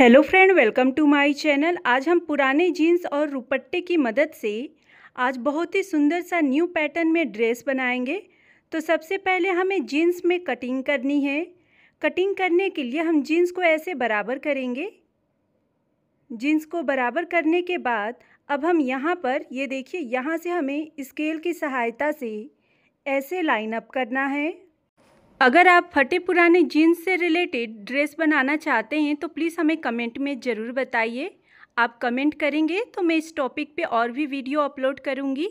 hello friend welcome to my channel आज हम पुराने जीन्स और रुपट्टे की मदद से आज बहुत ही सुंदर सा न्यू पैटर्न में ड्रेस बनाएंगे तो सबसे पहले हमें जीन्स में कटिंग करनी है कटिंग करने के लिए हम जीन्स को ऐसे बराबर करेंगे जीन्स को बराबर करने के बाद अब हम यहाँ पर ये देखिए यहाँ से हमें स्केल की सहायता से ऐसे लाइनअप करना है अगर आप फटे पुराने जीन्स से रिलेटेड ड्रेस बनाना चाहते हैं तो प्लीज़ हमें कमेंट में ज़रूर बताइए आप कमेंट करेंगे तो मैं इस टॉपिक पे और भी वीडियो अपलोड करूँगी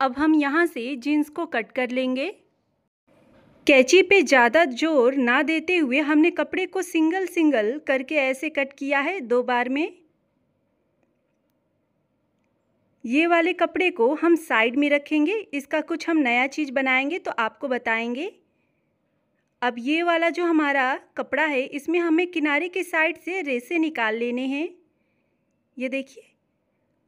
अब हम यहाँ से जीन्स को कट कर लेंगे कैची पे ज़्यादा जोर ना देते हुए हमने कपड़े को सिंगल सिंगल करके ऐसे कट किया है दो बार में ये वाले कपड़े को हम साइड में रखेंगे इसका कुछ हम नया चीज़ बनाएंगे तो आपको बताएंगे अब ये वाला जो हमारा कपड़ा है इसमें हमें किनारे के साइड से रेसे निकाल लेने हैं ये देखिए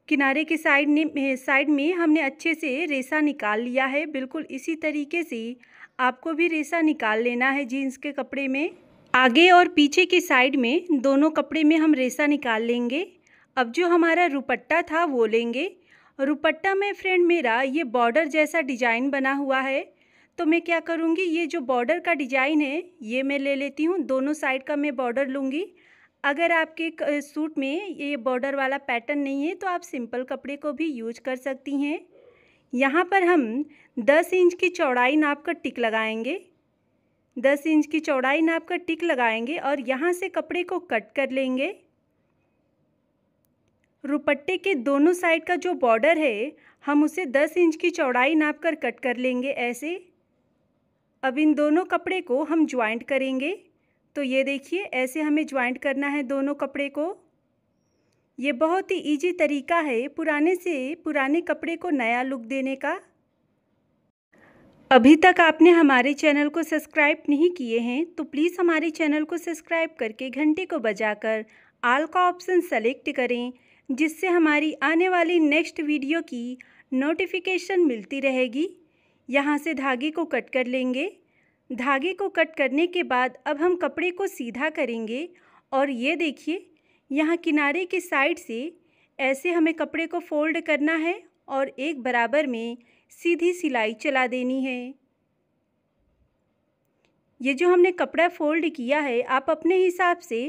किनारे के साइड ने साइड में हमने अच्छे से रेसा निकाल लिया है बिल्कुल इसी तरीके से आपको भी रेसा निकाल लेना है जीन्स के कपड़े में आगे और पीछे के साइड में दोनों कपड़े में हम रेसा निकाल लेंगे अब जो हमारा रुपट्टा था वो लेंगे रुपट्टा में फ्रेंड मेरा ये बॉर्डर जैसा डिजाइन बना हुआ है तो मैं क्या करूँगी ये जो बॉर्डर का डिजाइन है ये मैं ले लेती हूँ दोनों साइड का मैं बॉर्डर लूँगी अगर आपके सूट में ये बॉर्डर वाला पैटर्न नहीं है तो आप सिंपल कपड़े को भी यूज कर सकती हैं यहाँ पर हम 10 इंच की चौड़ाई नाप कर टिक लगाएंगे 10 इंच की चौड़ाई नाप कर टिक लगाएंगे और यहाँ से कपड़े को कट कर लेंगे रुपट्टे के दोनों साइड का जो बॉर्डर है हम उसे 10 इंच की चौड़ाई नाप कर कट कर लेंगे ऐसे अब इन दोनों कपड़े को हम ज्वाइंट करेंगे तो ये देखिए ऐसे हमें ज्वाइंट करना है दोनों कपड़े को ये बहुत ही इजी तरीका है पुराने से पुराने कपड़े को नया लुक देने का अभी तक आपने हमारे चैनल को सब्सक्राइब नहीं किए हैं तो प्लीज़ हमारे चैनल को सब्सक्राइब करके घंटे को बजाकर आल का ऑप्शन सेलेक्ट करें जिससे हमारी आने वाली नेक्स्ट वीडियो की नोटिफिकेशन मिलती रहेगी यहाँ से धागे को कट कर लेंगे धागे को कट करने के बाद अब हम कपड़े को सीधा करेंगे और ये देखिए यहाँ किनारे के साइड से ऐसे हमें कपड़े को फोल्ड करना है और एक बराबर में सीधी सिलाई चला देनी है ये जो हमने कपड़ा फोल्ड किया है आप अपने हिसाब से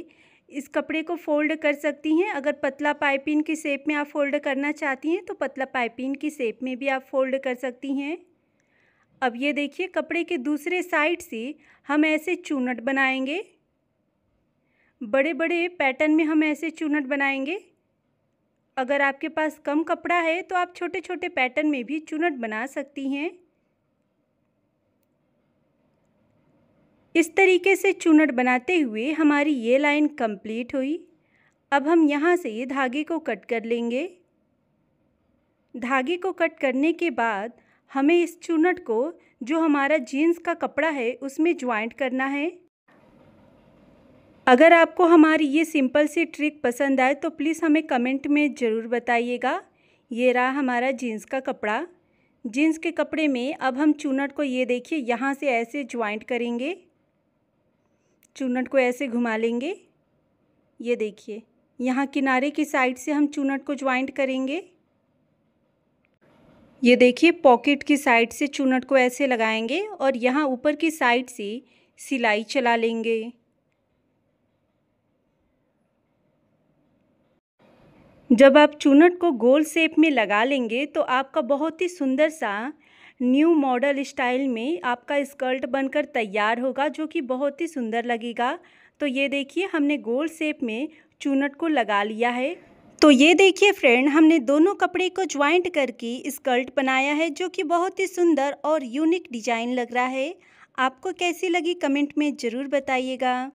इस कपड़े को फोल्ड कर सकती हैं अगर पतला पाइपिन की शेप में आप फोल्ड करना चाहती हैं तो पतला पाइपिन की शेप में भी आप फोल्ड कर सकती हैं अब ये देखिए कपड़े के दूसरे साइड से हम ऐसे चूनट बनाएंगे बड़े बड़े पैटर्न में हम ऐसे चूनट बनाएंगे अगर आपके पास कम कपड़ा है तो आप छोटे छोटे पैटर्न में भी चूनट बना सकती हैं इस तरीके से चूनट बनाते हुए हमारी ये लाइन कंप्लीट हुई अब हम यहाँ से ये धागे को कट कर लेंगे धागे को कट करने के बाद हमें इस चुनट को जो हमारा जीन्स का कपड़ा है उसमें ज्वाइंट करना है अगर आपको हमारी ये सिंपल सी ट्रिक पसंद आए तो प्लीज़ हमें कमेंट में ज़रूर बताइएगा ये रहा हमारा जीन्स का कपड़ा जीन्स के कपड़े में अब हम चूनट को ये देखिए यहाँ से ऐसे ज्वाइंट करेंगे चूनट को ऐसे घुमा लेंगे ये देखिए यहाँ किनारे की साइड से हम चूनट को ज्वाइंट करेंगे ये देखिए पॉकेट की साइड से चूनट को ऐसे लगाएंगे और यहाँ ऊपर की साइड से सिलाई चला लेंगे जब आप चूनट को गोल शेप में लगा लेंगे तो आपका बहुत ही सुंदर सा न्यू मॉडल स्टाइल में आपका स्कर्ट बनकर तैयार होगा जो कि बहुत ही सुंदर लगेगा तो ये देखिए हमने गोल शेप में चूनट को लगा लिया है तो ये देखिए फ्रेंड हमने दोनों कपड़े को ज्वाइंट करके स्कर्ट बनाया है जो कि बहुत ही सुंदर और यूनिक डिजाइन लग रहा है आपको कैसी लगी कमेंट में ज़रूर बताइएगा